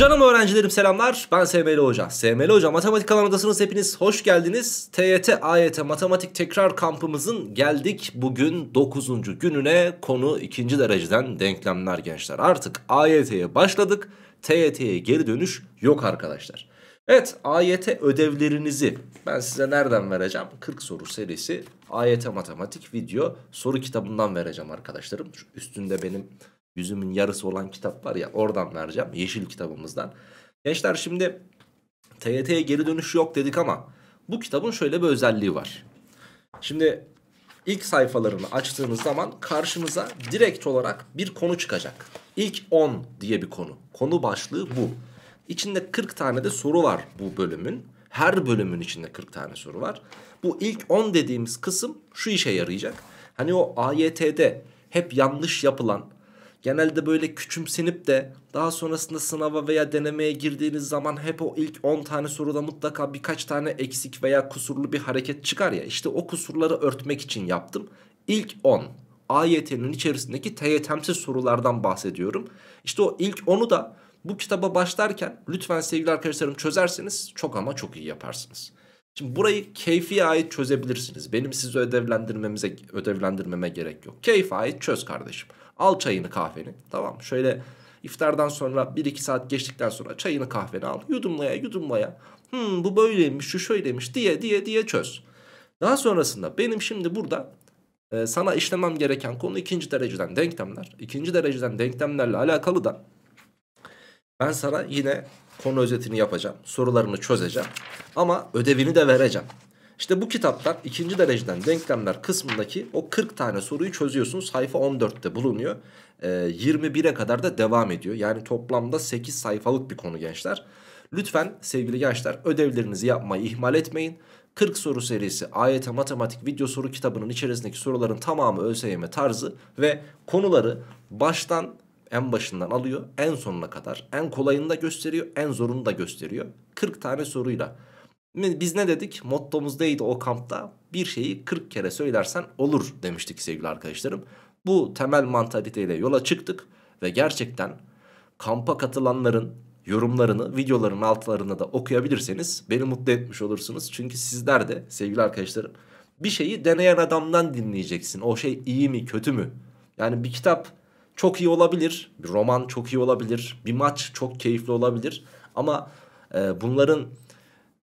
Canım öğrencilerim selamlar. Ben SML Hoca. SML Hoca Matematik kanalındasınız. Hepiniz hoş geldiniz. TYT AYT Matematik Tekrar Kampımızın geldik bugün 9. gününe konu 2. dereceden denklemler gençler. Artık AYT'ye başladık. TYT'ye geri dönüş yok arkadaşlar. Evet AYT ödevlerinizi ben size nereden vereceğim? 40 soru serisi AYT matematik video soru kitabından vereceğim arkadaşlarım. Şu üstünde benim yüzümün yarısı olan kitap var ya oradan vereceğim yeşil kitabımızdan. Gençler şimdi TYT'ye geri dönüş yok dedik ama bu kitabın şöyle bir özelliği var. Şimdi ilk sayfalarını açtığınız zaman karşınıza direkt olarak bir konu çıkacak. İlk 10 diye bir konu. Konu başlığı bu. İçinde 40 tane de soru var bu bölümün. Her bölümün içinde 40 tane soru var. Bu ilk 10 dediğimiz kısım şu işe yarayacak. Hani o AYT'de hep yanlış yapılan genelde böyle küçümsenip de daha sonrasında sınava veya denemeye girdiğiniz zaman hep o ilk 10 tane soruda mutlaka birkaç tane eksik veya kusurlu bir hareket çıkar ya. İşte o kusurları örtmek için yaptım. İlk 10 AYT'nin içerisindeki TYT'msiz sorulardan bahsediyorum. İşte o ilk 10'u da bu kitaba başlarken lütfen sevgili arkadaşlarım çözerseniz çok ama çok iyi yaparsınız. Şimdi burayı keyfiye ait çözebilirsiniz. Benim sizi ödevlendirmemize ödevlendirmeme gerek yok. Keyfe ait çöz kardeşim. Al çayını kahveni tamam şöyle iftardan sonra 1-2 saat geçtikten sonra çayını kahveni al yudumlaya yudumlaya hmm, bu böyleymiş şu şöyleymiş diye diye diye çöz. Daha sonrasında benim şimdi burada e, sana işlemem gereken konu ikinci dereceden denklemler. İkinci dereceden denklemlerle alakalı da ben sana yine konu özetini yapacağım. Sorularını çözeceğim. Ama ödevini de vereceğim. İşte bu kitaptan ikinci dereceden denklemler kısmındaki o 40 tane soruyu çözüyorsun. Sayfa 14'te bulunuyor. E, ee, 21'e kadar da devam ediyor. Yani toplamda 8 sayfalık bir konu gençler. Lütfen sevgili gençler ödevlerinizi yapmayı ihmal etmeyin. 40 soru serisi AYT matematik video soru kitabının içerisindeki soruların tamamı ÖSYM tarzı ve konuları baştan en başından alıyor en sonuna kadar en kolayını da gösteriyor en zorunu da gösteriyor 40 tane soruyla biz ne dedik? Mottomuzdaydı o kampta. Bir şeyi 40 kere söylersen olur demiştik sevgili arkadaşlarım. Bu temel mantaliteyle yola çıktık ve gerçekten kampa katılanların yorumlarını, videoların altlarına da okuyabilirseniz beni mutlu etmiş olursunuz. Çünkü sizler de sevgili arkadaşlarım bir şeyi deneyen adamdan dinleyeceksin. O şey iyi mi, kötü mü? Yani bir kitap çok iyi olabilir, bir roman çok iyi olabilir, bir maç çok keyifli olabilir ama e, bunların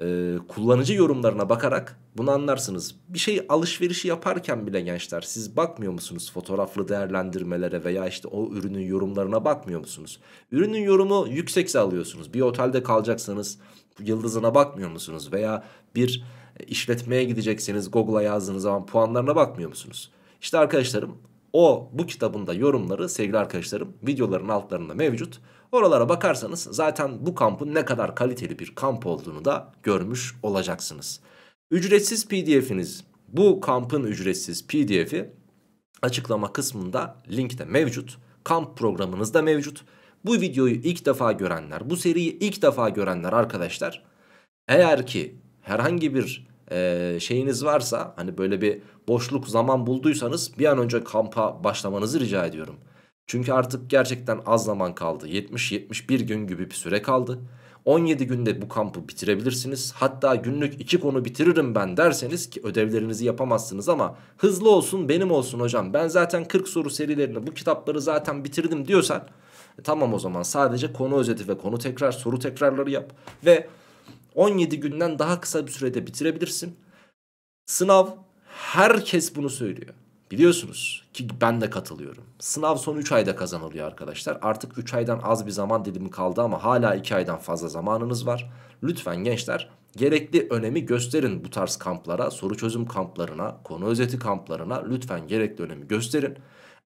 e, kullanıcı yorumlarına bakarak bunu anlarsınız. Bir şey alışverişi yaparken bile gençler siz bakmıyor musunuz fotoğraflı değerlendirmelere veya işte o ürünün yorumlarına bakmıyor musunuz? Ürünün yorumu yüksekse alıyorsunuz. Bir otelde kalacaksanız yıldızına bakmıyor musunuz? Veya bir işletmeye gidecekseniz Google'a yazdığınız zaman puanlarına bakmıyor musunuz? İşte arkadaşlarım o bu kitabın da yorumları sevgili arkadaşlarım videoların altlarında mevcut. Oralara bakarsanız zaten bu kampın ne kadar kaliteli bir kamp olduğunu da görmüş olacaksınız. Ücretsiz pdf'iniz bu kampın ücretsiz pdf'i açıklama kısmında linkte mevcut. Kamp programınızda mevcut. Bu videoyu ilk defa görenler, bu seriyi ilk defa görenler arkadaşlar eğer ki herhangi bir e, şeyiniz varsa hani böyle bir boşluk zaman bulduysanız bir an önce kampa başlamanızı rica ediyorum. Çünkü artık gerçekten az zaman kaldı. 70-71 gün gibi bir süre kaldı. 17 günde bu kampı bitirebilirsiniz. Hatta günlük 2 konu bitiririm ben derseniz ki ödevlerinizi yapamazsınız ama hızlı olsun benim olsun hocam. Ben zaten 40 soru serilerini bu kitapları zaten bitirdim diyorsan e, tamam o zaman sadece konu özeti ve konu tekrar soru tekrarları yap ve 17 günden daha kısa bir sürede bitirebilirsin. Sınav herkes bunu söylüyor. Biliyorsunuz ki ben de katılıyorum. Sınav son 3 ayda kazanılıyor arkadaşlar. Artık 3 aydan az bir zaman dilimi kaldı ama hala 2 aydan fazla zamanınız var. Lütfen gençler gerekli önemi gösterin bu tarz kamplara, soru çözüm kamplarına, konu özeti kamplarına lütfen gerekli önemi gösterin.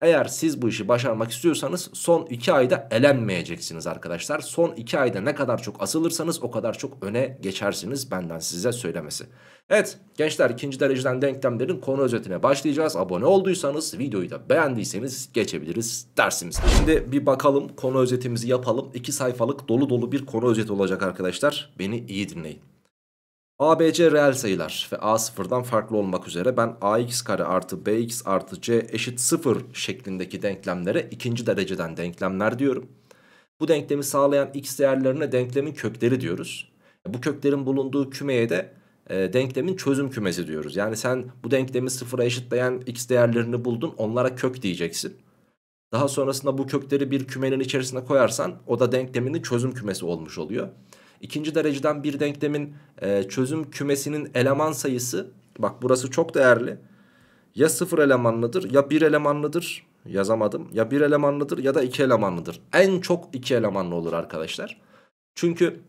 Eğer siz bu işi başarmak istiyorsanız son 2 ayda elenmeyeceksiniz arkadaşlar. Son 2 ayda ne kadar çok asılırsanız o kadar çok öne geçersiniz benden size söylemesi. Evet gençler ikinci dereceden denklemlerin konu özetine başlayacağız. Abone olduysanız videoyu da beğendiyseniz geçebiliriz dersimiz. Şimdi bir bakalım konu özetimizi yapalım. 2 sayfalık dolu dolu bir konu özeti olacak arkadaşlar. Beni iyi dinleyin. ABC reel sayılar ve A sıfırdan farklı olmak üzere ben AX kare artı BX artı C eşit sıfır şeklindeki denklemlere ikinci dereceden denklemler diyorum. Bu denklemi sağlayan x değerlerine denklemin kökleri diyoruz. Bu köklerin bulunduğu kümeye de e, denklemin çözüm kümesi diyoruz. Yani sen bu denklemi sıfıra eşitleyen x değerlerini buldun onlara kök diyeceksin. Daha sonrasında bu kökleri bir kümenin içerisine koyarsan o da denkleminin çözüm kümesi olmuş oluyor. İkinci dereceden bir denklemin e, çözüm kümesinin eleman sayısı bak burası çok değerli. Ya sıfır elemanlıdır ya bir elemanlıdır yazamadım. Ya bir elemanlıdır ya da iki elemanlıdır. En çok iki elemanlı olur arkadaşlar. Çünkü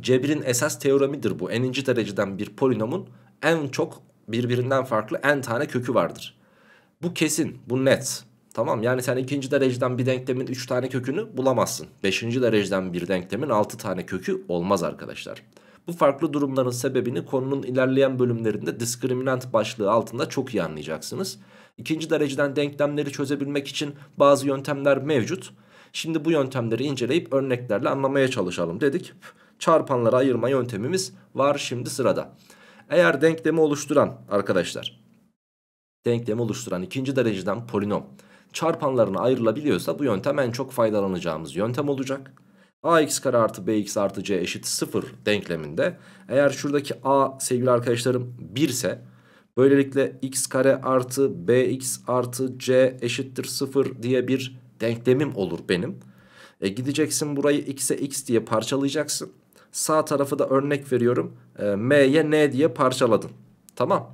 cebirin esas teoremidir bu. Eninci dereceden bir polinomun en çok birbirinden farklı en tane kökü vardır. Bu kesin bu net. Tamam yani sen ikinci dereceden bir denklemin 3 tane kökünü bulamazsın. Beşinci dereceden bir denklemin 6 tane kökü olmaz arkadaşlar. Bu farklı durumların sebebini konunun ilerleyen bölümlerinde diskriminant başlığı altında çok iyi anlayacaksınız. İkinci dereceden denklemleri çözebilmek için bazı yöntemler mevcut. Şimdi bu yöntemleri inceleyip örneklerle anlamaya çalışalım dedik. Çarpanları ayırma yöntemimiz var şimdi sırada. Eğer denklemi oluşturan arkadaşlar, denklemi oluşturan ikinci dereceden polinom çarpanlarına ayrılabiliyorsa bu yöntem en çok faydalanacağımız yöntem olacak. ax kare artı bx artı c eşit 0 denkleminde eğer şuradaki a sevgili arkadaşlarım 1 ise böylelikle x kare artı bx artı c eşittir 0 diye bir denklemim olur benim. E gideceksin burayı x'e x diye parçalayacaksın. Sağ tarafı da örnek veriyorum. E, m'ye n diye parçaladın. Tamam.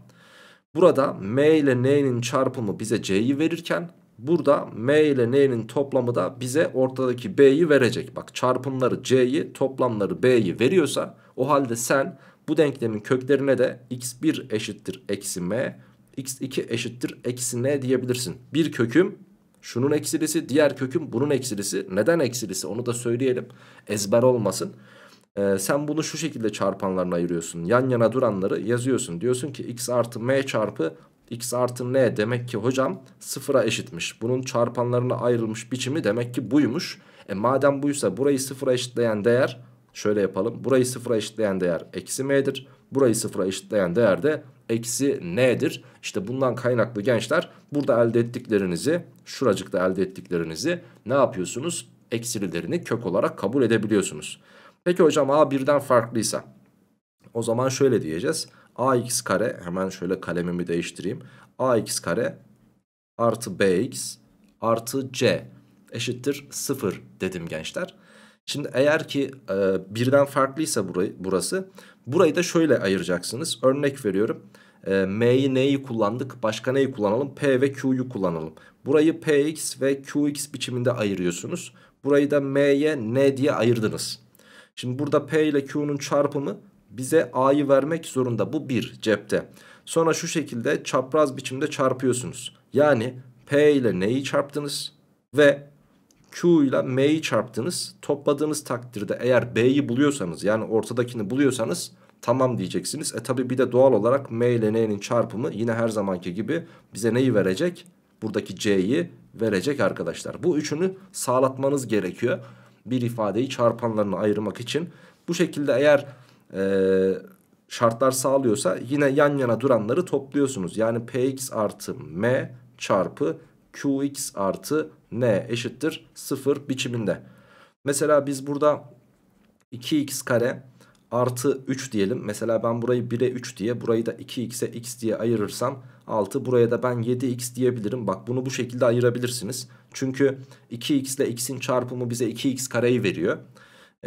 Burada m ile n'nin çarpımı bize c'yi verirken Burada M ile N'nin toplamı da bize ortadaki B'yi verecek. Bak çarpımları C'yi toplamları B'yi veriyorsa o halde sen bu denklemin köklerine de x1 eşittir eksi M x2 eşittir eksi N diyebilirsin. Bir köküm şunun eksilisi diğer köküm bunun eksilisi. Neden eksilisi onu da söyleyelim ezber olmasın. Ee, sen bunu şu şekilde çarpanlarına ayırıyorsun. Yan yana duranları yazıyorsun. Diyorsun ki x artı m çarpı x artı n demek ki hocam sıfıra eşitmiş. Bunun çarpanlarına ayrılmış biçimi demek ki buymuş. E madem buysa burayı sıfıra eşitleyen değer şöyle yapalım. Burayı sıfıra eşitleyen değer eksi m'dir. Burayı sıfıra eşitleyen değer de eksi n'dir. İşte bundan kaynaklı gençler burada elde ettiklerinizi şuracıkta elde ettiklerinizi ne yapıyorsunuz? Eksililerini kök olarak kabul edebiliyorsunuz. Peki hocam a birden farklıysa o zaman şöyle diyeceğiz ax kare hemen şöyle kalemimi değiştireyim. ax kare artı bx artı c eşittir 0 dedim gençler. Şimdi eğer ki e, birden farklıysa burayı, burası burayı da şöyle ayıracaksınız. Örnek veriyorum. E, M'yi neyi kullandık? Başka neyi kullanalım? P ve Q'yu kullanalım. Burayı Px ve Qx biçiminde ayırıyorsunuz. Burayı da M'ye N diye ayırdınız. Şimdi burada P ile Q'nun çarpımı bize A'yı vermek zorunda. Bu bir cepte. Sonra şu şekilde çapraz biçimde çarpıyorsunuz. Yani P ile neyi çarptınız ve Q ile M'yi çarptınız. Topladığınız takdirde eğer B'yi buluyorsanız yani ortadakini buluyorsanız tamam diyeceksiniz. E tabi bir de doğal olarak M ile N'nin çarpımı yine her zamanki gibi bize neyi verecek? Buradaki C'yi verecek arkadaşlar. Bu üçünü sağlatmanız gerekiyor. Bir ifadeyi çarpanlarına ayırmak için. Bu şekilde eğer e, şartlar sağlıyorsa yine yan yana duranları topluyorsunuz. Yani px artı m çarpı qx artı n eşittir 0 biçiminde. Mesela biz burada 2x kare artı 3 diyelim. Mesela ben burayı 1'e 3 diye burayı da 2x'e x diye ayırırsam 6 buraya da ben 7x diyebilirim. Bak bunu bu şekilde ayırabilirsiniz. Çünkü 2x ile x'in çarpımı bize 2x kareyi veriyor.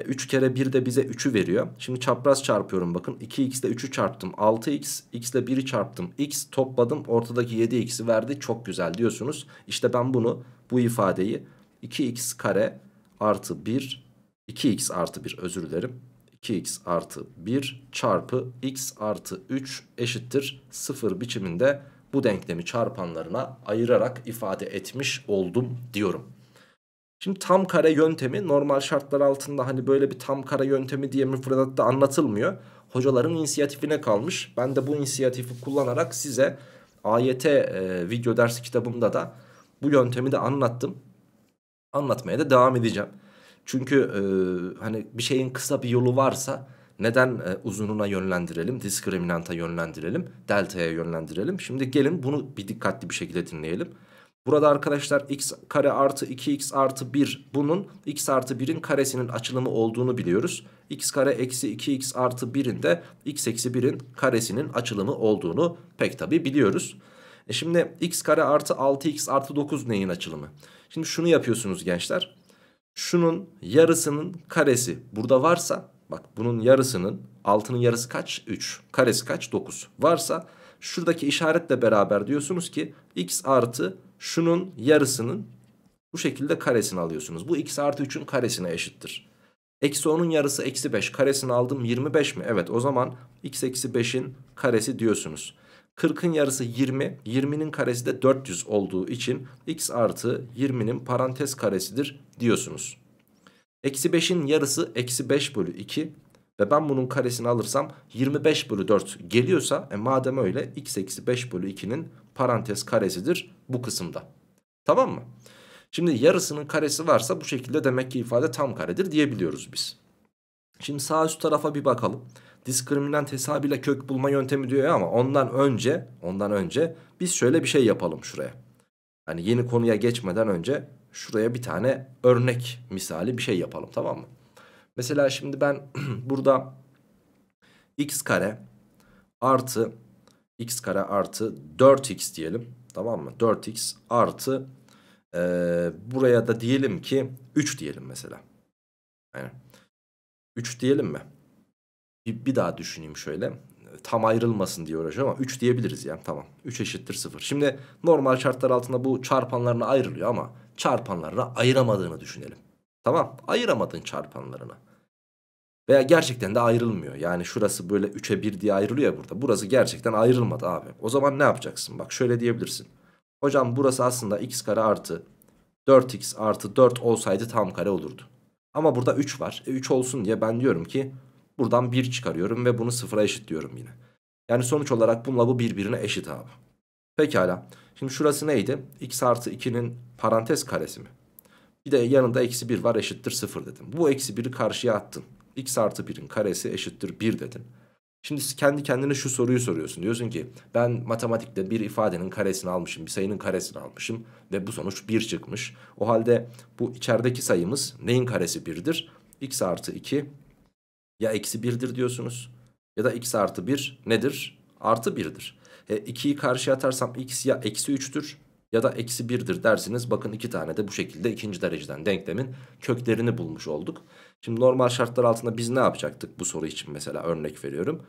3 e, kere 1 de bize 3'ü veriyor. Şimdi çapraz çarpıyorum bakın. 2x ile 3'ü çarptım. 6x, x ile 1'i çarptım. x topladım. Ortadaki 7x'i verdi. Çok güzel diyorsunuz. İşte ben bunu, bu ifadeyi 2x kare artı 1, 2x artı 1 özür dilerim. 2x artı 1 çarpı x artı 3 eşittir 0 biçiminde bu denklemi çarpanlarına ayırarak ifade etmiş oldum diyorum. Şimdi tam kare yöntemi normal şartlar altında hani böyle bir tam kare yöntemi diye müfredatta anlatılmıyor. Hocaların inisiyatifine kalmış. Ben de bu inisiyatifi kullanarak size AYT e, video ders kitabımda da bu yöntemi de anlattım. Anlatmaya da devam edeceğim. Çünkü e, hani bir şeyin kısa bir yolu varsa neden e, uzununa yönlendirelim, diskriminanta yönlendirelim, delta'ya yönlendirelim. Şimdi gelin bunu bir dikkatli bir şekilde dinleyelim. Burada arkadaşlar x kare artı 2x artı 1 bunun x artı 1'in karesinin açılımı olduğunu biliyoruz. x kare eksi 2x artı 1'in de x eksi 1'in karesinin açılımı olduğunu pek tabi biliyoruz. E şimdi x kare artı 6x artı 9 neyin açılımı? Şimdi şunu yapıyorsunuz gençler. Şunun yarısının karesi burada varsa bak bunun yarısının 6'nın yarısı kaç? 3. Karesi kaç? 9. Varsa şuradaki işaretle beraber diyorsunuz ki x artı şunun yarısının bu şekilde karesini alıyorsunuz. Bu x artı 3'ün karesine eşittir. Eksi 10'un yarısı eksi 5 karesini aldım 25 mi? Evet o zaman x eksi 5'in karesi diyorsunuz. 40'ın yarısı 20, 20'nin karesi de 400 olduğu için x artı 20'nin parantez karesidir diyorsunuz. Eksi 5'in yarısı eksi 5 bölü 2 ve ben bunun karesini alırsam 25 bölü 4 geliyorsa e madem öyle x eksi 5 bölü 2'nin parantez karesidir bu kısımda. Tamam mı? Şimdi yarısının karesi varsa bu şekilde demek ki ifade tam karedir diyebiliyoruz biz. Şimdi sağ üst tarafa bir bakalım. Diskriminant hesabıyla kök bulma yöntemi diyor ya ama ondan önce ondan önce biz şöyle bir şey yapalım şuraya. Hani yeni konuya geçmeden önce şuraya bir tane örnek misali bir şey yapalım tamam mı? Mesela şimdi ben burada x kare artı x kare artı 4x diyelim. Tamam mı? 4x artı e, buraya da diyelim ki 3 diyelim mesela. Yani 3 diyelim mi? Bir, bir daha düşüneyim şöyle. Tam ayrılmasın diye uğraşıyorum ama 3 diyebiliriz yani, Tamam. 3 eşittir 0. Şimdi normal şartlar altında bu çarpanlarına ayrılıyor ama çarpanlarına ayıramadığını düşünelim. Tamam. Ayıramadın çarpanlarına. Veya gerçekten de ayrılmıyor. Yani şurası böyle 3'e 1 diye ayrılıyor burada. Burası gerçekten ayrılmadı abi. O zaman ne yapacaksın? Bak şöyle diyebilirsin. Hocam burası aslında x kare artı 4x artı 4 olsaydı tam kare olurdu. Ama burada 3 var. E 3 olsun diye ben diyorum ki buradan 1 çıkarıyorum ve bunu sıfıra eşitliyorum yine. Yani sonuç olarak bununla bu birbirine eşit abi. Pekala. Şimdi şurası neydi? x artı 2'nin parantez karesi mi? Bir de yanında eksi 1 var eşittir 0 dedim. Bu eksi 1'i karşıya attın x artı 1'in karesi eşittir 1 dedin. Şimdi kendi kendine şu soruyu soruyorsun. Diyorsun ki ben matematikte bir ifadenin karesini almışım, bir sayının karesini almışım ve bu sonuç 1 çıkmış. O halde bu içerideki sayımız neyin karesi 1'dir? x artı 2 ya eksi 1'dir diyorsunuz ya da x artı 1 nedir? Artı 1'dir. E, 2'yi karşıya atarsam x ya eksi 3'tür ya da eksi 1'dir dersiniz. Bakın iki tane de bu şekilde ikinci dereceden denklemin köklerini bulmuş olduk. Şimdi normal şartlar altında biz ne yapacaktık bu soru için mesela örnek veriyorum.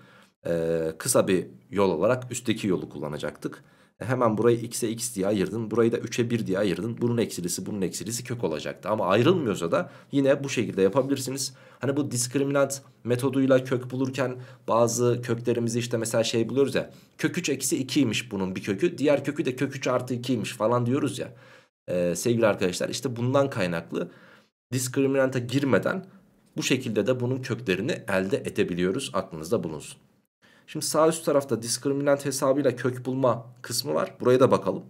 Ee, kısa bir yol olarak üstteki yolu kullanacaktık. E hemen burayı x'e x diye ayırdın. Burayı da 3'e 1 diye ayırdın. Bunun eksilisi bunun eksilisi kök olacaktı. Ama ayrılmıyorsa da yine bu şekilde yapabilirsiniz. Hani bu diskriminant metoduyla kök bulurken bazı köklerimizi işte mesela şey buluyoruz ya. Kök 3 eksi 2'ymiş bunun bir kökü. Diğer kökü de kök 3 artı 2'ymiş falan diyoruz ya. Ee, sevgili arkadaşlar işte bundan kaynaklı diskriminanta girmeden bu şekilde de bunun köklerini elde edebiliyoruz aklınızda bulunsun. Şimdi sağ üst tarafta diskriminant hesabıyla kök bulma kısmı var. Buraya da bakalım.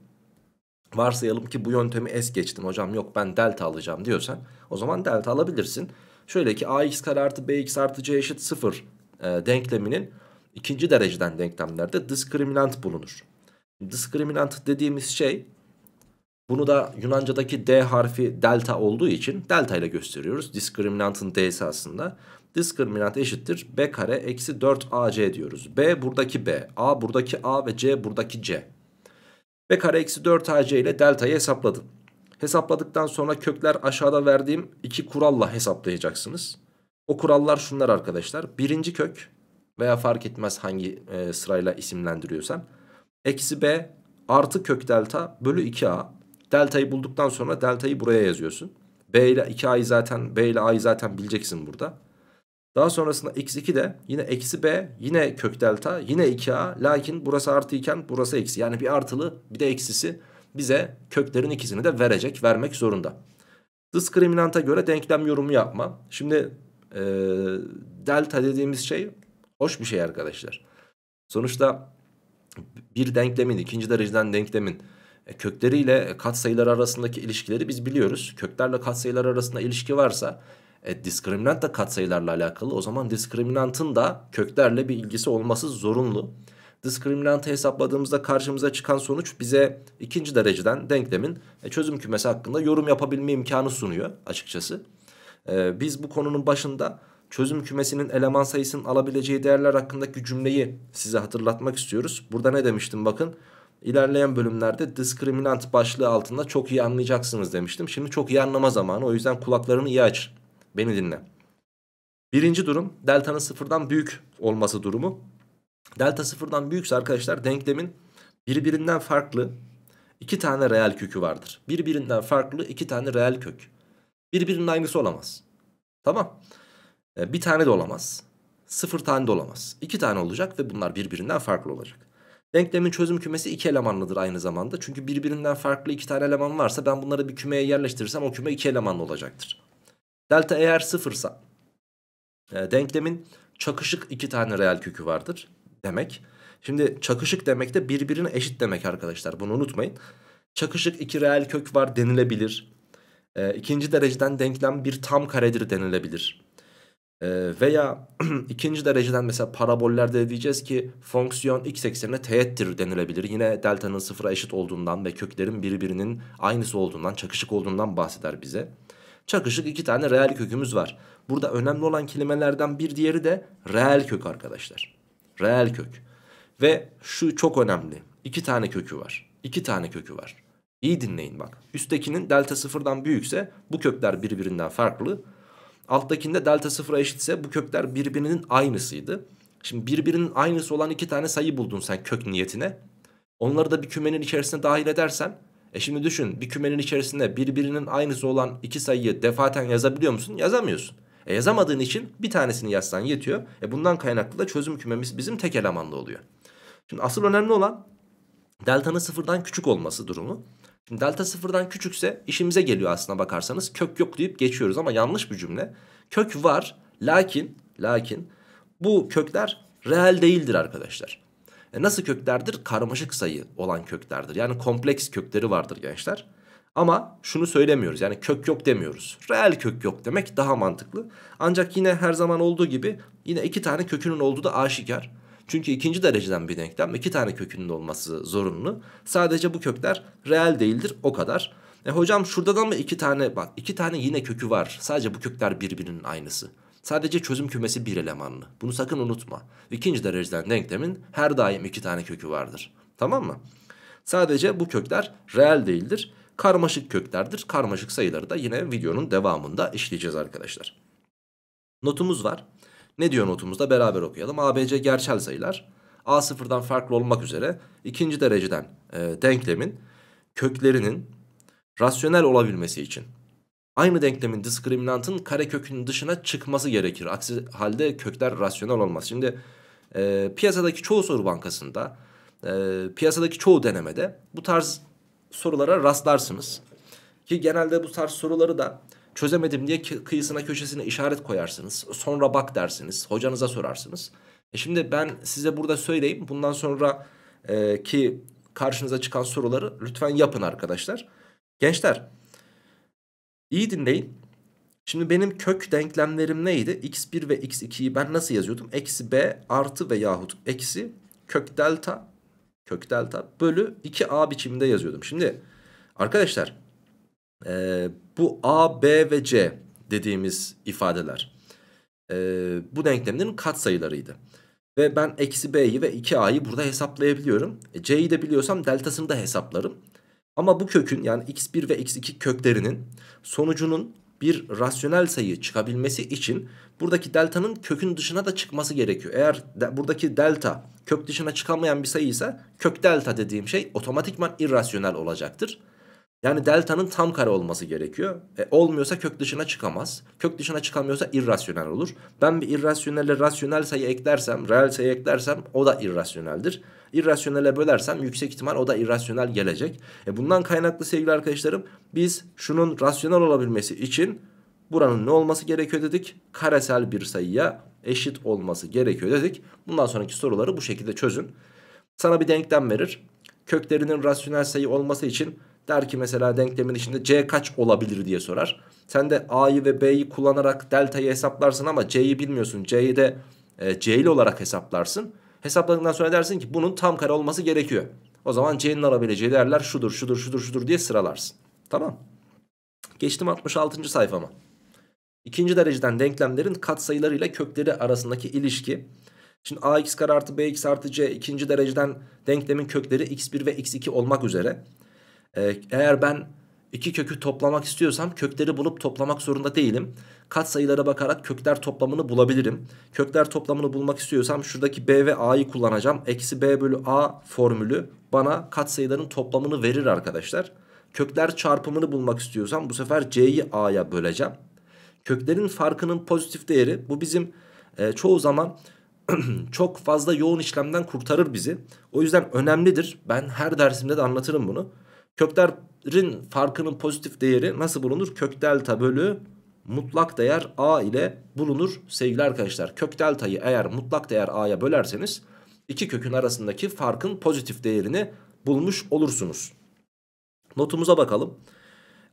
Varsayalım ki bu yöntemi es geçtim hocam yok ben delta alacağım diyorsan o zaman delta alabilirsin. Şöyle ki ax kare artı bx artı c eşit 0 e, denkleminin ikinci dereceden denklemlerde diskriminant bulunur. Diskriminant dediğimiz şey bunu da Yunanca'daki D harfi delta olduğu için delta ile gösteriyoruz. Diskriminantın D'si aslında. Diskriminant eşittir B kare eksi 4AC diyoruz. B buradaki B, A buradaki A ve C buradaki C. B kare eksi 4AC ile delta'yı hesapladım. Hesapladıktan sonra kökler aşağıda verdiğim iki kuralla hesaplayacaksınız. O kurallar şunlar arkadaşlar. Birinci kök veya fark etmez hangi e, sırayla isimlendiriyorsan. Eksi B artı kök delta bölü 2A Delta'yı bulduktan sonra delta'yı buraya yazıyorsun. B ile 2a'yı zaten B ile a'yı zaten bileceksin burada. Daha sonrasında x2 de yine eksi b yine kök delta yine 2a lakin burası artı iken burası eksi. Yani bir artılı bir de eksisi bize köklerin ikisini de verecek vermek zorunda. Diskriminanta göre denklem yorumu yapma. Şimdi e, delta dediğimiz şey hoş bir şey arkadaşlar. Sonuçta bir denklemin ikinci dereceden denklemin e, kökleriyle katsayılar arasındaki ilişkileri biz biliyoruz. Köklerle katsayılar arasında ilişki varsa e, diskriminant da katsayılarla alakalı. O zaman diskriminantın da köklerle bir ilgisi olması zorunlu. Diskriminantı hesapladığımızda karşımıza çıkan sonuç bize ikinci dereceden denklemin e, çözüm kümesi hakkında yorum yapabilme imkanı sunuyor açıkçası. E, biz bu konunun başında çözüm kümesinin eleman sayısının alabileceği değerler hakkındaki cümleyi size hatırlatmak istiyoruz. Burada ne demiştim bakın İlerleyen bölümlerde diskriminant başlığı altında çok iyi anlayacaksınız demiştim. Şimdi çok iyi anlama zamanı o yüzden kulaklarını iyi aç. Beni dinle. Birinci durum delta'nın sıfırdan büyük olması durumu. Delta sıfırdan büyükse arkadaşlar denklemin birbirinden farklı iki tane reel kökü vardır. Birbirinden farklı iki tane reel kök. Birbirinin aynısı olamaz. Tamam. Ee, bir tane de olamaz. Sıfır tane de olamaz. İki tane olacak ve bunlar birbirinden farklı olacak. Denklemin çözüm kümesi iki elemanlıdır aynı zamanda. Çünkü birbirinden farklı iki tane eleman varsa ben bunları bir kümeye yerleştirirsem o küme iki elemanlı olacaktır. Delta eğer sıfırsa e, denklemin çakışık iki tane reel kökü vardır demek. Şimdi çakışık demek de birbirine eşit demek arkadaşlar bunu unutmayın. Çakışık iki reel kök var denilebilir. E, ikinci dereceden denklem bir tam karedir denilebilir. Ee, veya ikinci dereceden mesela parabollerde diyeceğiz ki fonksiyon x eksenine teğettir denilebilir. Yine delta'nın sıfıra eşit olduğundan ve köklerin birbirinin aynısı olduğundan, çakışık olduğundan bahseder bize. Çakışık iki tane reel kökümüz var. Burada önemli olan kelimelerden bir diğeri de reel kök arkadaşlar. Reel kök. Ve şu çok önemli. İki tane kökü var. İki tane kökü var. İyi dinleyin bak. Üsttekinin delta sıfırdan büyükse bu kökler birbirinden farklı. Alttakinde delta sıfıra eşitse bu kökler birbirinin aynısıydı. Şimdi birbirinin aynısı olan iki tane sayı buldun sen kök niyetine. Onları da bir kümenin içerisine dahil edersen. E şimdi düşün bir kümenin içerisinde birbirinin aynısı olan iki sayıyı defaten yazabiliyor musun? Yazamıyorsun. E yazamadığın için bir tanesini yazsan yetiyor. E bundan kaynaklı da çözüm kümemiz bizim tek elemanlı oluyor. Şimdi asıl önemli olan delta'nın sıfırdan küçük olması durumu. Şimdi delta sıfırdan küçükse işimize geliyor aslına bakarsanız. Kök yok deyip geçiyoruz ama yanlış bir cümle. Kök var lakin lakin bu kökler reel değildir arkadaşlar. E nasıl köklerdir? Karmaşık sayı olan köklerdir. Yani kompleks kökleri vardır gençler. Ama şunu söylemiyoruz yani kök yok demiyoruz. Reel kök yok demek daha mantıklı. Ancak yine her zaman olduğu gibi yine iki tane kökünün olduğu da aşikar. Çünkü ikinci dereceden bir denklem iki tane kökünün olması zorunlu. Sadece bu kökler reel değildir o kadar. E hocam şurada da mı iki tane bak iki tane yine kökü var. Sadece bu kökler birbirinin aynısı. Sadece çözüm kümesi bir elemanlı. Bunu sakın unutma. İkinci dereceden denklemin her daim iki tane kökü vardır. Tamam mı? Sadece bu kökler reel değildir. Karmaşık köklerdir. Karmaşık sayıları da yine videonun devamında işleyeceğiz arkadaşlar. Notumuz var. Ne diyor notumuzda beraber okuyalım. ABC gerçel sayılar. A sıfırdan farklı olmak üzere ikinci dereceden e, denklemin köklerinin rasyonel olabilmesi için aynı denklemin diskriminantın karekökünün dışına çıkması gerekir. Aksi halde kökler rasyonel olmaz. Şimdi e, piyasadaki çoğu soru bankasında e, piyasadaki çoğu denemede bu tarz sorulara rastlarsınız. Ki genelde bu tarz soruları da Çözemedim diye kıyısına köşesine işaret koyarsınız. Sonra bak dersiniz. Hocanıza sorarsınız. E şimdi ben size burada söyleyeyim. Bundan sonra e, ki karşınıza çıkan soruları lütfen yapın arkadaşlar. Gençler iyi dinleyin. Şimdi benim kök denklemlerim neydi? x1 ve x2'yi ben nasıl yazıyordum? Eksi b artı veyahut eksi kök delta kök delta bölü 2a biçiminde yazıyordum. Şimdi arkadaşlar e, bu A, B ve C dediğimiz ifadeler e, bu denklemlerin katsayılarıydı. Ve ben eksi B'yi ve 2A'yı burada hesaplayabiliyorum. E, C'yi de biliyorsam deltasını da hesaplarım. Ama bu kökün yani x1 ve x2 köklerinin sonucunun bir rasyonel sayı çıkabilmesi için buradaki delta'nın kökün dışına da çıkması gerekiyor. Eğer de, buradaki delta kök dışına çıkamayan bir sayı ise kök delta dediğim şey otomatikman irrasyonel olacaktır. Yani delta'nın tam kare olması gerekiyor. E, olmuyorsa kök dışına çıkamaz. Kök dışına çıkamıyorsa irrasyonel olur. Ben bir irrasyonelle rasyonel sayı eklersem, reel sayı eklersem o da irrasyoneldir. İrrasyonele bölersem yüksek ihtimal o da irrasyonel gelecek. E, bundan kaynaklı sevgili arkadaşlarım biz şunun rasyonel olabilmesi için buranın ne olması gerekiyor dedik? Karesel bir sayıya eşit olması gerekiyor dedik. Bundan sonraki soruları bu şekilde çözün. Sana bir denklem verir. Köklerinin rasyonel sayı olması için Der ki mesela denklemin içinde C kaç olabilir diye sorar. Sen de A'yı ve B'yi kullanarak delta'yı hesaplarsın ama C'yi bilmiyorsun. C'yi de e, ile olarak hesaplarsın. hesapladığından sonra dersin ki bunun tam kare olması gerekiyor. O zaman C'nin alabileceği değerler şudur, şudur, şudur, şudur diye sıralarsın. Tamam. Geçtim 66. sayfama. İkinci dereceden denklemlerin katsayılarıyla kökleri arasındaki ilişki. Şimdi ax kare artı bx artı c ikinci dereceden denklemin kökleri x1 ve x2 olmak üzere. Ee, eğer ben iki kökü toplamak istiyorsam kökleri bulup toplamak zorunda değilim. Kat sayılara bakarak kökler toplamını bulabilirim. Kökler toplamını bulmak istiyorsam şuradaki b ve a'yı kullanacağım. Eksi b bölü a formülü bana kat sayıların toplamını verir arkadaşlar. Kökler çarpımını bulmak istiyorsam bu sefer c'yi a'ya böleceğim. Köklerin farkının pozitif değeri bu bizim e, çoğu zaman çok fazla yoğun işlemden kurtarır bizi. O yüzden önemlidir. Ben her dersimde de anlatırım bunu. Köklerin farkının pozitif değeri nasıl bulunur? Kök delta bölü mutlak değer a ile bulunur sevgili arkadaşlar. Kök deltayı eğer mutlak değer a'ya bölerseniz iki kökün arasındaki farkın pozitif değerini bulmuş olursunuz. Notumuza bakalım.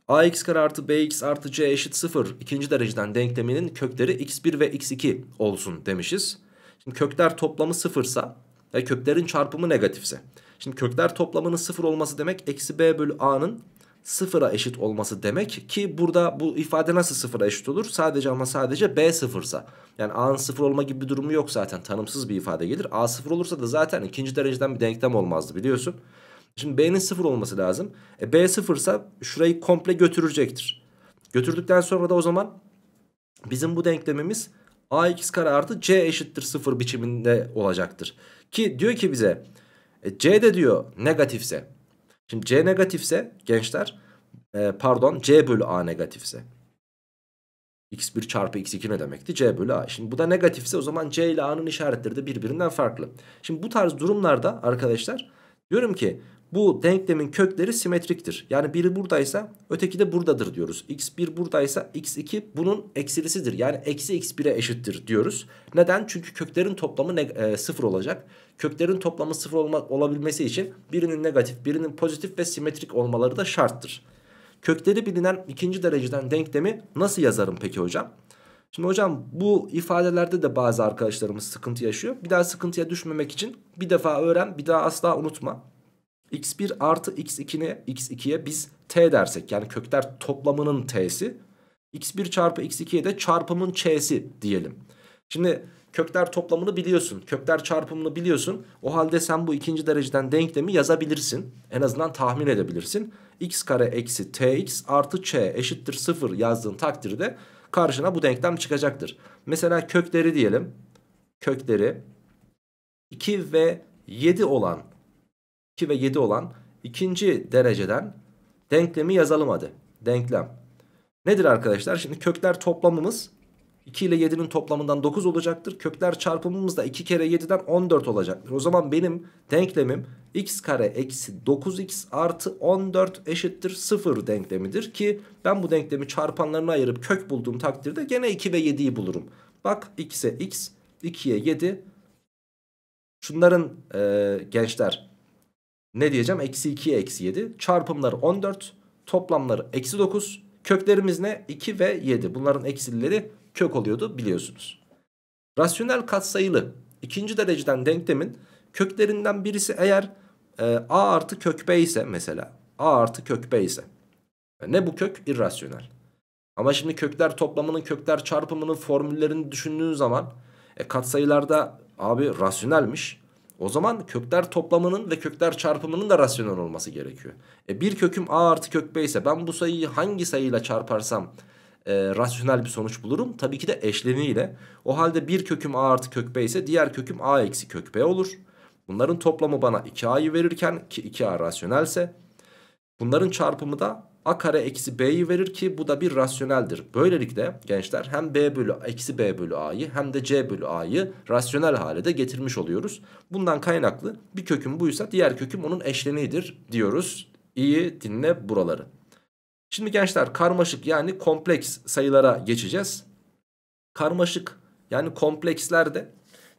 ax kare artı bx artı c eşit 0 ikinci dereceden denkleminin kökleri x1 ve x2 olsun demişiz. Şimdi kökler toplamı sıfırsa ve köklerin çarpımı negatifse Şimdi kökler toplamının sıfır olması demek eksi b bölü a'nın sıfıra eşit olması demek ki burada bu ifade nasıl sıfıra eşit olur? Sadece ama sadece b sıfırsa yani a'nın sıfır olma gibi bir durumu yok zaten tanımsız bir ifade gelir. a sıfır olursa da zaten ikinci dereceden bir denklem olmazdı biliyorsun. Şimdi b'nin sıfır olması lazım. E, b sıfırsa şurayı komple götürecektir. Götürdükten sonra da o zaman bizim bu denklemimiz ax kare artı c eşittir sıfır biçiminde olacaktır. Ki diyor ki bize e, C de diyor negatifse. Şimdi C negatifse gençler e, pardon C bölü A negatifse. X1 çarpı X2 ne demekti? C bölü A. Şimdi bu da negatifse o zaman C ile A'nın işaretleri de birbirinden farklı. Şimdi bu tarz durumlarda arkadaşlar diyorum ki bu denklemin kökleri simetriktir. Yani biri buradaysa öteki de buradadır diyoruz. x1 buradaysa x2 bunun eksilisidir. Yani eksi x1'e eşittir diyoruz. Neden? Çünkü köklerin toplamı e, sıfır olacak. Köklerin toplamı sıfır olma, olabilmesi için birinin negatif, birinin pozitif ve simetrik olmaları da şarttır. Kökleri bilinen ikinci dereceden denklemi nasıl yazarım peki hocam? Şimdi hocam bu ifadelerde de bazı arkadaşlarımız sıkıntı yaşıyor. Bir daha sıkıntıya düşmemek için bir defa öğren bir daha asla unutma x1 artı x 2ne x2'ye biz t dersek yani kökler toplamının t'si x1 çarpı x2'ye de çarpımın ç'si diyelim. Şimdi kökler toplamını biliyorsun. Kökler çarpımını biliyorsun. O halde sen bu ikinci dereceden denklemi yazabilirsin. En azından tahmin edebilirsin. x kare eksi tx artı ç eşittir 0 yazdığın takdirde karşına bu denklem çıkacaktır. Mesela kökleri diyelim. Kökleri 2 ve 7 olan 2 ve 7 olan ikinci dereceden denklemi yazalım hadi. Denklem. Nedir arkadaşlar? Şimdi kökler toplamımız 2 ile 7'nin toplamından 9 olacaktır. Kökler çarpımımız da 2 kere 7'den 14 olacaktır. O zaman benim denklemim x kare eksi 9x artı 14 eşittir 0 denklemidir. Ki ben bu denklemi çarpanlarına ayırıp kök bulduğum takdirde gene 2 ve 7'yi bulurum. Bak x'e x, 2'ye 7. Şunların e, gençler ne diyeceğim? Eksi 2'ye eksi 7. Çarpımları 14. Toplamları eksi 9. Köklerimiz ne? 2 ve 7. Bunların eksileri kök oluyordu biliyorsunuz. Rasyonel katsayılı ikinci dereceden denklemin köklerinden birisi eğer e, a artı kök b ise mesela a artı kök b ise ne bu kök? irrasyonel. Ama şimdi kökler toplamının kökler çarpımının formüllerini düşündüğün zaman e, katsayılarda abi rasyonelmiş o zaman kökler toplamanın ve kökler çarpımının da rasyonel olması gerekiyor. E bir köküm a artı kök b ise ben bu sayıyı hangi sayıyla çarparsam e, rasyonel bir sonuç bulurum? Tabii ki de eşleniyle. O halde bir köküm a artı kök b ise diğer köküm a eksi kök b olur. Bunların toplamı bana 2a'yı verirken ki 2a rasyonelse bunların çarpımı da a kare eksi b'yi verir ki bu da bir rasyoneldir. Böylelikle gençler hem b bölü eksi b bölü a'yı hem de c bölü a'yı rasyonel hale de getirmiş oluyoruz. Bundan kaynaklı bir köküm buysa diğer köküm onun eşleniğidir diyoruz. İyi dinle buraları. Şimdi gençler karmaşık yani kompleks sayılara geçeceğiz. Karmaşık yani komplekslerde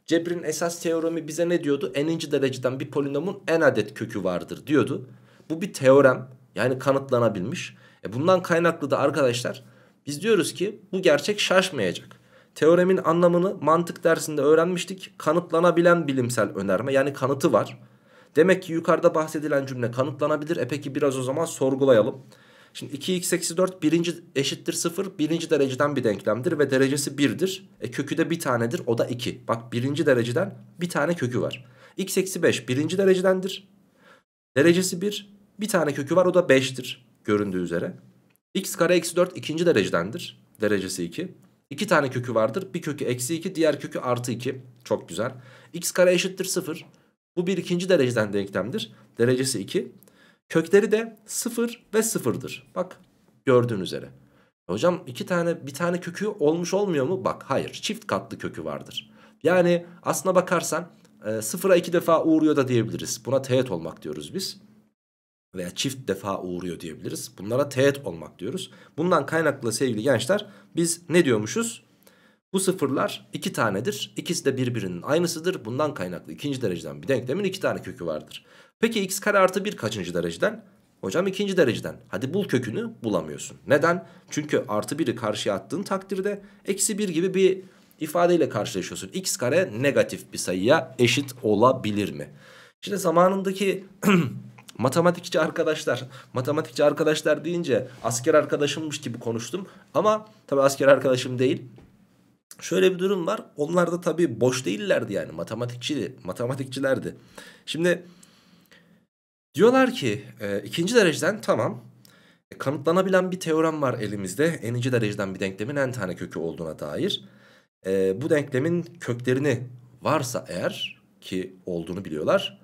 cebirin esas teoremi bize ne diyordu? Eninci dereceden bir polinomun en adet kökü vardır diyordu. Bu bir teorem. Yani kanıtlanabilmiş. E bundan kaynaklı da arkadaşlar biz diyoruz ki bu gerçek şaşmayacak. Teoremin anlamını mantık dersinde öğrenmiştik. Kanıtlanabilen bilimsel önerme yani kanıtı var. Demek ki yukarıda bahsedilen cümle kanıtlanabilir. E peki biraz o zaman sorgulayalım. Şimdi 2x eksi 4 birinci eşittir 0 birinci dereceden bir denklemdir ve derecesi 1'dir. E kökü de bir tanedir o da 2. Bak birinci dereceden bir tane kökü var. x eksi 5 birinci derecedendir. Derecesi 1 bir tane kökü var o da 5'tir göründüğü üzere. x kare eksi 4 ikinci derecedendir. Derecesi 2. İki tane kökü vardır. Bir kökü eksi 2 diğer kökü artı 2. Çok güzel. x kare eşittir 0. Bu bir ikinci dereceden denklemdir. Derecesi 2. Kökleri de 0 ve 0'dır. Bak gördüğün üzere. Hocam iki tane bir tane kökü olmuş olmuyor mu? Bak hayır çift katlı kökü vardır. Yani aslına bakarsan e, sıfıra iki defa uğruyor da diyebiliriz. Buna teğet olmak diyoruz biz veya çift defa uğruyor diyebiliriz. Bunlara teğet olmak diyoruz. Bundan kaynaklı sevgili gençler biz ne diyormuşuz? Bu sıfırlar iki tanedir. İkisi de birbirinin aynısıdır. Bundan kaynaklı ikinci dereceden bir denklemin iki tane kökü vardır. Peki x kare artı bir kaçıncı dereceden? Hocam ikinci dereceden. Hadi bul kökünü bulamıyorsun. Neden? Çünkü artı biri karşıya attığın takdirde eksi bir gibi bir ifadeyle karşılaşıyorsun. x kare negatif bir sayıya eşit olabilir mi? Şimdi zamanındaki matematikçi arkadaşlar. Matematikçi arkadaşlar deyince asker arkadaşımmış gibi konuştum. Ama tabii asker arkadaşım değil. Şöyle bir durum var. Onlar da tabii boş değillerdi yani. Matematikçi, matematikçilerdi. Şimdi diyorlar ki e, ikinci dereceden tamam e, kanıtlanabilen bir teorem var elimizde. N'inci dereceden bir denklemin n tane kökü olduğuna dair. E, bu denklemin köklerini varsa eğer ki olduğunu biliyorlar.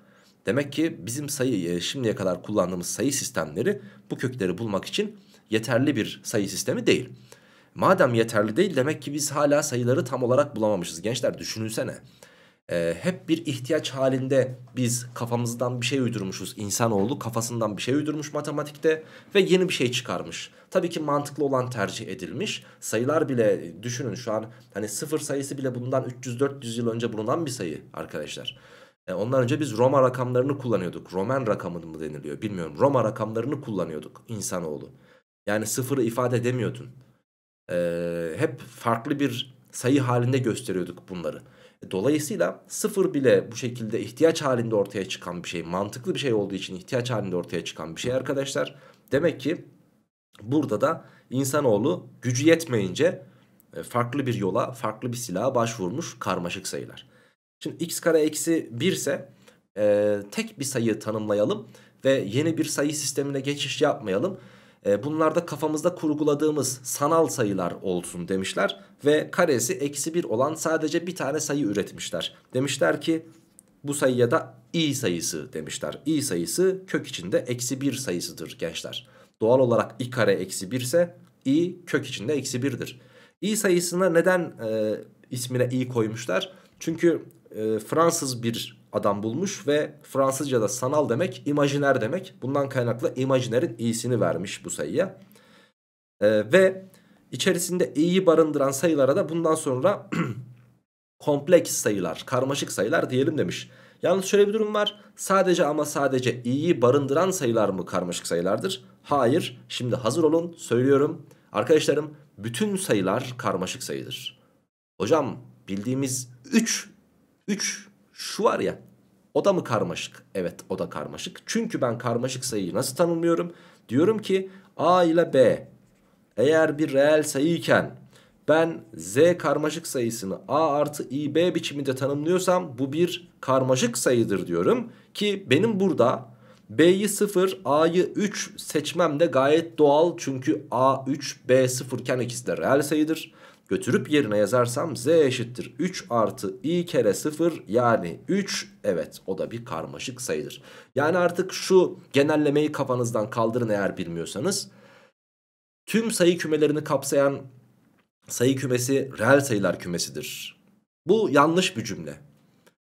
Demek ki bizim sayı e, şimdiye kadar kullandığımız sayı sistemleri bu kökleri bulmak için yeterli bir sayı sistemi değil. Madem yeterli değil demek ki biz hala sayıları tam olarak bulamamışız. Gençler düşünülsene. Ee, hep bir ihtiyaç halinde biz kafamızdan bir şey uydurmuşuz. İnsanoğlu kafasından bir şey uydurmuş matematikte ve yeni bir şey çıkarmış. Tabii ki mantıklı olan tercih edilmiş. Sayılar bile düşünün şu an hani sıfır sayısı bile bundan 300-400 yıl önce bulunan bir sayı arkadaşlar. E, ondan önce biz Roma rakamlarını kullanıyorduk. Roman rakamı mı deniliyor bilmiyorum. Roma rakamlarını kullanıyorduk insanoğlu. Yani sıfırı ifade edemiyordun. E, hep farklı bir sayı halinde gösteriyorduk bunları. E, dolayısıyla sıfır bile bu şekilde ihtiyaç halinde ortaya çıkan bir şey. Mantıklı bir şey olduğu için ihtiyaç halinde ortaya çıkan bir şey arkadaşlar. Demek ki burada da insanoğlu gücü yetmeyince e, farklı bir yola, farklı bir silaha başvurmuş karmaşık sayılar. Şimdi x kare eksi 1 ise e, tek bir sayı tanımlayalım ve yeni bir sayı sistemine geçiş yapmayalım. E, da kafamızda kurguladığımız sanal sayılar olsun demişler ve karesi eksi 1 olan sadece bir tane sayı üretmişler. Demişler ki bu sayıya da i sayısı demişler. i sayısı kök içinde eksi 1 sayısıdır gençler. Doğal olarak i kare eksi 1 ise i kök içinde eksi 1'dir. i sayısına neden e, ismine i koymuşlar? Çünkü e, Fransız bir adam bulmuş ve Fransızca'da sanal demek imajiner demek. Bundan kaynaklı imajinerin iyisini vermiş bu sayıya. E, ve içerisinde i'yi barındıran sayılara da bundan sonra kompleks sayılar, karmaşık sayılar diyelim demiş. Yalnız şöyle bir durum var. Sadece ama sadece i'yi barındıran sayılar mı karmaşık sayılardır? Hayır. Şimdi hazır olun söylüyorum. Arkadaşlarım bütün sayılar karmaşık sayıdır. Hocam bildiğimiz 3 3 şu var ya o da mı karmaşık? Evet o da karmaşık. Çünkü ben karmaşık sayıyı nasıl tanımlıyorum? Diyorum ki A ile B eğer bir reel sayıyken ben z karmaşık sayısını a artı ib biçiminde tanımlıyorsam bu bir karmaşık sayıdır diyorum. Ki benim burada b'yi 0 a'yı 3 seçmem de gayet doğal. Çünkü a 3 b 0 iken ikisi de reel sayıdır götürüp yerine yazarsam z eşittir 3 artı i kere 0 yani 3 evet o da bir karmaşık sayıdır. Yani artık şu genellemeyi kafanızdan kaldırın eğer bilmiyorsanız. Tüm sayı kümelerini kapsayan sayı kümesi reel sayılar kümesidir. Bu yanlış bir cümle.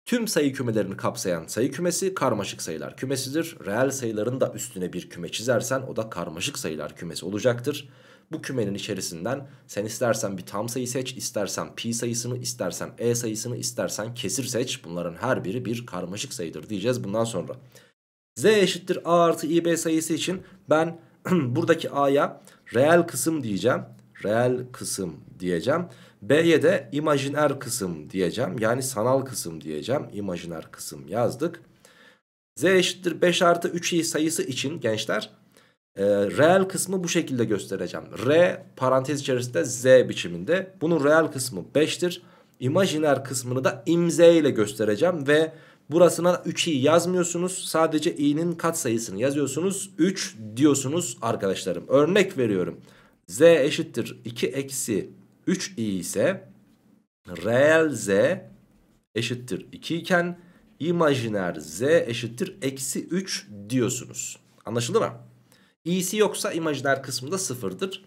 Tüm sayı kümelerini kapsayan sayı kümesi karmaşık sayılar kümesidir. Reel sayıların da üstüne bir küme çizersen o da karmaşık sayılar kümesi olacaktır. Bu kümenin içerisinden sen istersen bir tam sayı seç, istersen pi sayısını, istersen e sayısını, istersen kesir seç. Bunların her biri bir karmaşık sayıdır diyeceğiz bundan sonra. z eşittir a artı ib sayısı için ben buradaki a'ya reel kısım diyeceğim. Reel kısım diyeceğim. B'ye de imajiner kısım diyeceğim. Yani sanal kısım diyeceğim. İmajiner kısım yazdık. Z eşittir 5 artı 3i sayısı için gençler e, ee, reel kısmı bu şekilde göstereceğim. R parantez içerisinde Z biçiminde. Bunun reel kısmı 5'tir. İmajiner kısmını da imze ile göstereceğim ve burasına 3'i yazmıyorsunuz. Sadece i'nin kat sayısını yazıyorsunuz. 3 diyorsunuz arkadaşlarım. Örnek veriyorum. Z eşittir 2 eksi 3i ise reel Z eşittir 2 iken imajiner Z eşittir eksi 3 diyorsunuz. Anlaşıldı mı? i'si yoksa imajiner kısmında sıfırdır.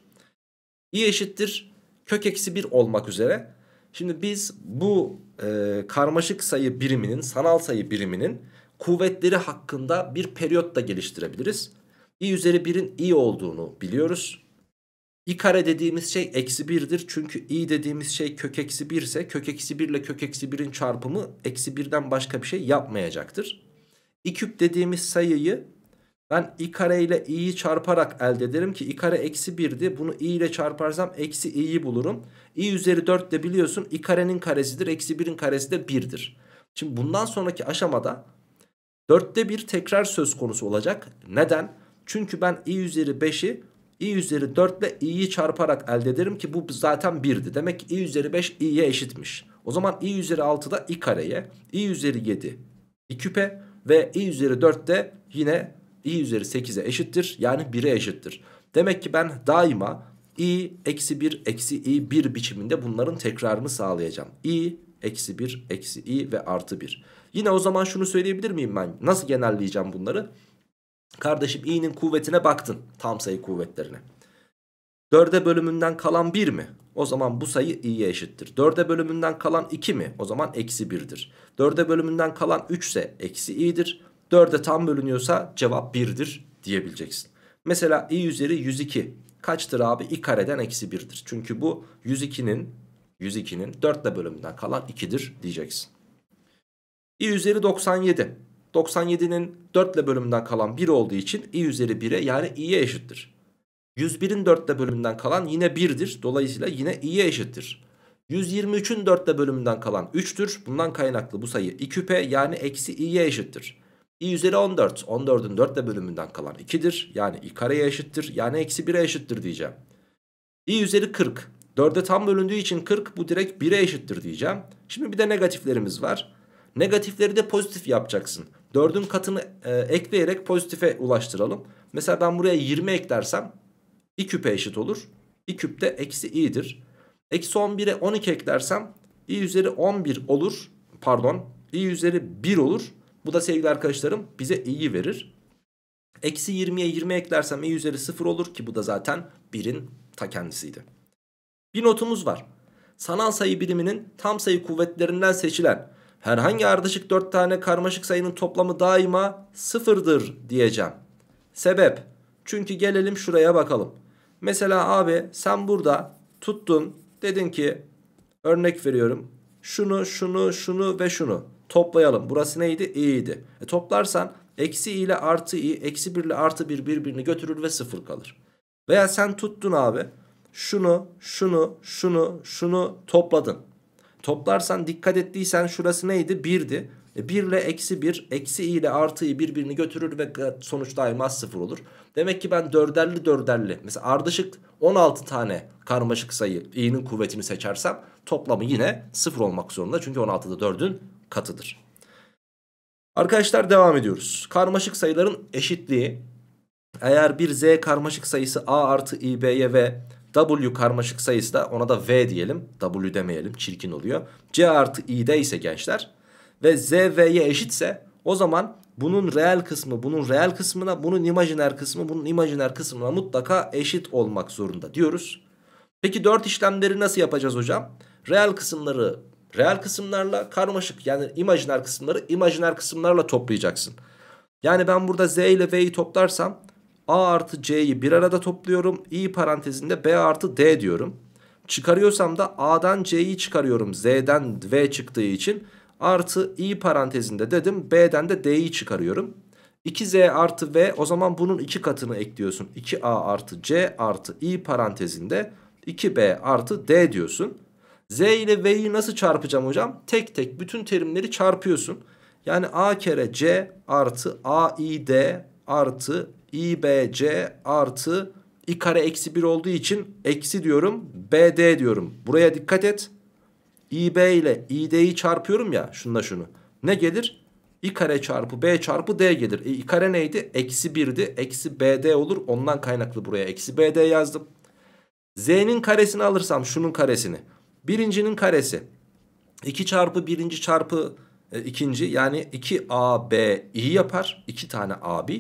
i eşittir kök eksi 1 olmak üzere. Şimdi biz bu e, karmaşık sayı biriminin sanal sayı biriminin kuvvetleri hakkında bir periyot da geliştirebiliriz. i üzeri 1'in i olduğunu biliyoruz. i kare dediğimiz şey eksi 1'dir. Çünkü i dediğimiz şey kök eksi 1 ise kök eksi 1 ile kök eksi 1'in çarpımı eksi 1'den başka bir şey yapmayacaktır. i küp dediğimiz sayıyı ben i kare ile i'yi çarparak elde ederim ki i kare eksi 1'di. Bunu i ile çarparsam eksi i'yi bulurum. i üzeri 4 de biliyorsun i karenin karesidir. Eksi 1'in karesi de 1'dir. Şimdi bundan sonraki aşamada 4'te 1 tekrar söz konusu olacak. Neden? Çünkü ben i üzeri 5'i i üzeri 4 ile i'yi çarparak elde ederim ki bu zaten 1'di. Demek ki i üzeri 5 i'ye eşitmiş. O zaman i üzeri 6 da i kareye, i üzeri 7 i küpe ve i üzeri 4 de yine i üzeri 8'e eşittir. Yani 1'e eşittir. Demek ki ben daima i eksi 1 eksi i 1 biçiminde bunların tekrarını sağlayacağım. i eksi 1 eksi i ve artı 1. Yine o zaman şunu söyleyebilir miyim ben? Nasıl genelleyeceğim bunları? Kardeşim i'nin kuvvetine baktın. Tam sayı kuvvetlerine. 4'e bölümünden kalan 1 mi? O zaman bu sayı i'ye eşittir. 4'e bölümünden kalan 2 mi? O zaman eksi 1'dir. 4'e bölümünden kalan 3 ise eksi i'dir. 4'e tam bölünüyorsa cevap 1'dir diyebileceksin. Mesela i üzeri 102 kaçtır abi? i kareden eksi 1'dir. Çünkü bu 102'nin 102'nin 4 ile bölümünden kalan 2'dir diyeceksin. i üzeri 97. 97'nin 4 ile bölümünden kalan 1 olduğu için i üzeri 1'e yani i'ye eşittir. 101'in 4 ile bölümünden kalan yine 1'dir. Dolayısıyla yine i'ye eşittir. 123'ün 4 ile bölümünden kalan 3'tür. Bundan kaynaklı bu sayı 2p yani eksi i'ye eşittir i üzeri 14. 14'ün 4 ile bölümünden kalan 2'dir. Yani i kareye eşittir. Yani eksi 1'e eşittir diyeceğim. i üzeri 40. 4'e tam bölündüğü için 40 bu direkt 1'e eşittir diyeceğim. Şimdi bir de negatiflerimiz var. Negatifleri de pozitif yapacaksın. 4'ün katını e, ekleyerek pozitife ulaştıralım. Mesela ben buraya 20 eklersem i küpe eşit olur. i küp de eksi i'dir. Eksi 11'e 12 eklersem i üzeri 11 olur. Pardon i üzeri 1 olur. Bu da sevgili arkadaşlarım bize i'yi verir. Eksi 20'ye 20 eklersem i üzeri 0 olur ki bu da zaten 1'in ta kendisiydi. Bir notumuz var. Sanal sayı biriminin tam sayı kuvvetlerinden seçilen herhangi ardışık 4 tane karmaşık sayının toplamı daima 0'dır diyeceğim. Sebep? Çünkü gelelim şuraya bakalım. Mesela abi sen burada tuttun dedin ki örnek veriyorum şunu şunu şunu ve şunu toplayalım. Burası neydi? i'ydi. E toplarsan eksi i ile artı i, eksi 1 ile artı 1 birbirini götürür ve sıfır kalır. Veya sen tuttun abi şunu, şunu, şunu, şunu topladın. Toplarsan dikkat ettiysen şurası neydi? 1'di. E 1 ile eksi 1, eksi i ile artı i birbirini götürür ve sonuç daima sıfır olur. Demek ki ben dörderli dörderli mesela ardışık 16 tane karmaşık sayı i'nin kuvvetini seçersem toplamı yine sıfır olmak zorunda. Çünkü 16'da 4'ün katıdır. Arkadaşlar devam ediyoruz. Karmaşık sayıların eşitliği eğer bir z karmaşık sayısı a artı ib'ye ve w karmaşık sayısı da ona da v diyelim. w demeyelim çirkin oluyor. c artı i'de ise gençler ve z v'ye eşitse o zaman bunun reel kısmı bunun reel kısmına bunun imajiner kısmı bunun imajiner kısmına mutlaka eşit olmak zorunda diyoruz. Peki 4 işlemleri nasıl yapacağız hocam? Reel kısımları Reel kısımlarla karmaşık yani imajiner kısımları imajiner kısımlarla toplayacaksın. Yani ben burada z ile v'yi toplarsam a artı c'yi bir arada topluyorum. i parantezinde b artı d diyorum. Çıkarıyorsam da a'dan c'yi çıkarıyorum z'den v çıktığı için. Artı i parantezinde dedim b'den de d'yi çıkarıyorum. 2z artı v o zaman bunun iki katını ekliyorsun. 2a artı c artı i parantezinde 2b artı d diyorsun. Z ile V'yi nasıl çarpacağım hocam? Tek tek bütün terimleri çarpıyorsun. Yani A kere C artı AID artı IBC artı i kare eksi 1 olduğu için eksi diyorum BD diyorum. Buraya dikkat et. IB ile ID'yi çarpıyorum ya şunla şunu. Ne gelir? i kare çarpı b çarpı d gelir. E, i kare neydi? Eksi 1'di. Eksi bd olur. Ondan kaynaklı buraya eksi bd yazdım. z'nin karesini alırsam şunun karesini. Birincinin karesi. 2 çarpı birinci çarpı e, ikinci yani 2AB'i yapar. 2 tane AB.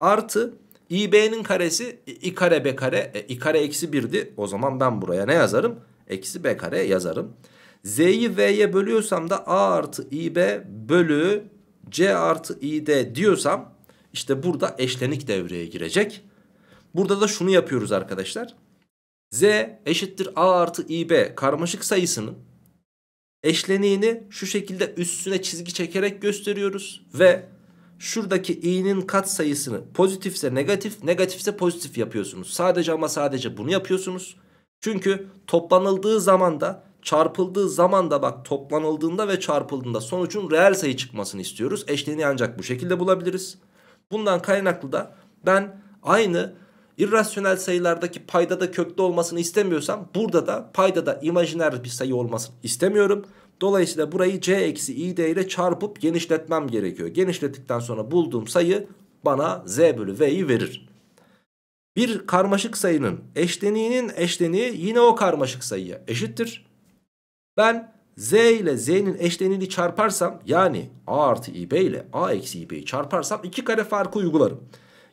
Artı İB'nin karesi i kare b kare. E, i kare eksi 1'di. O zaman ben buraya ne yazarım? Eksi b kare yazarım. Z'yi V'ye bölüyorsam da A artı İB bölü C artı İD diyorsam işte burada eşlenik devreye girecek. Burada da şunu yapıyoruz arkadaşlar. Z eşittir A artı İB karmaşık sayısının eşleniğini şu şekilde üstüne çizgi çekerek gösteriyoruz. Ve şuradaki i'nin kat sayısını pozitifse negatif, negatifse pozitif yapıyorsunuz. Sadece ama sadece bunu yapıyorsunuz. Çünkü toplanıldığı zaman da çarpıldığı zaman da bak toplanıldığında ve çarpıldığında sonucun reel sayı çıkmasını istiyoruz. Eşleniği ancak bu şekilde bulabiliriz. Bundan kaynaklı da ben aynı irrasyonel sayılardaki payda da köklü olmasını istemiyorsam burada da payda da imajiner bir sayı olmasını istemiyorum. Dolayısıyla burayı c eksi id ile çarpıp genişletmem gerekiyor. Genişlettikten sonra bulduğum sayı bana z bölü v'yi verir. Bir karmaşık sayının eşleniğinin eşleniği yine o karmaşık sayıya eşittir. Ben z ile z'nin eşleniğini çarparsam yani a artı ib ile a eksi ib'yi çarparsam iki kare farkı uygularım.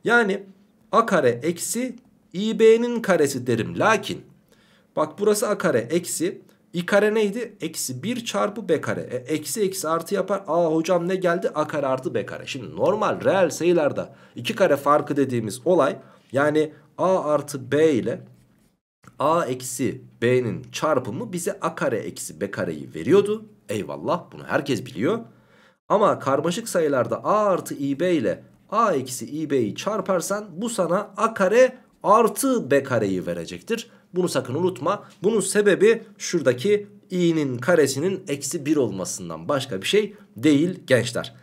Yani a kare eksi i ib'nin karesi derim. Lakin bak burası a kare eksi i kare neydi? Eksi 1 çarpı b kare. E, eksi eksi artı yapar. Aa hocam ne geldi? A kare artı b kare. Şimdi normal reel sayılarda iki kare farkı dediğimiz olay yani a artı b ile a eksi b'nin çarpımı bize a kare eksi b kareyi veriyordu. Eyvallah bunu herkes biliyor. Ama karmaşık sayılarda a artı ib ile a eksi i b'yi çarparsan bu sana a kare artı b kareyi verecektir. Bunu sakın unutma. Bunun sebebi şuradaki i'nin karesinin eksi 1 olmasından başka bir şey değil gençler.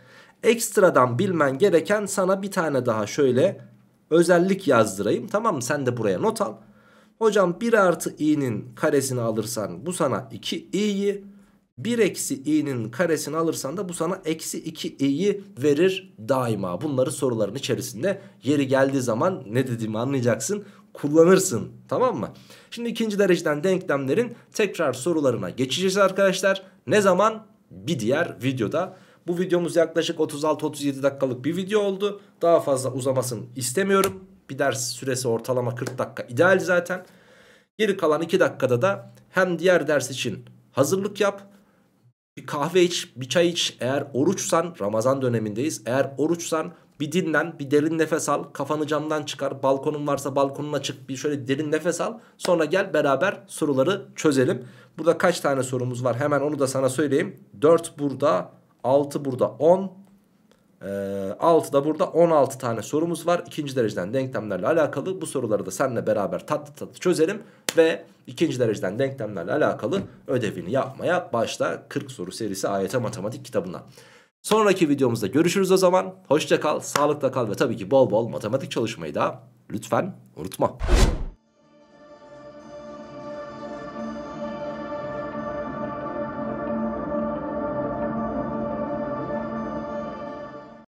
Ekstradan bilmen gereken sana bir tane daha şöyle özellik yazdırayım tamam Sen de buraya not al. Hocam 1 artı i'nin karesini alırsan bu sana 2i'yi 1 eksi i'nin karesini alırsan da bu sana eksi 2 i'yi verir daima. Bunları soruların içerisinde yeri geldiği zaman ne dediğimi anlayacaksın kullanırsın tamam mı? Şimdi ikinci dereceden denklemlerin tekrar sorularına geçeceğiz arkadaşlar. Ne zaman? Bir diğer videoda. Bu videomuz yaklaşık 36-37 dakikalık bir video oldu. Daha fazla uzamasını istemiyorum. Bir ders süresi ortalama 40 dakika ideal zaten. Geri kalan 2 dakikada da hem diğer ders için hazırlık yap bir kahve iç, bir çay iç. Eğer oruçsan Ramazan dönemindeyiz. Eğer oruçsan bir dinlen, bir derin nefes al. Kafanı camdan çıkar. Balkonun varsa balkonuna çık. Bir şöyle derin nefes al. Sonra gel beraber soruları çözelim. Burada kaç tane sorumuz var? Hemen onu da sana söyleyeyim. 4 burada, 6 burada, 10. Ee, 6 da burada 16 tane sorumuz var. İkinci dereceden denklemlerle alakalı. Bu soruları da seninle beraber tatlı tatlı çözelim ve ikinci dereceden denklemlerle alakalı ödevini yapmaya başla 40 soru serisi AYT matematik kitabına. Sonraki videomuzda görüşürüz o zaman. Hoşça kal, sağlıkla kal ve tabii ki bol bol matematik çalışmayı da lütfen unutma.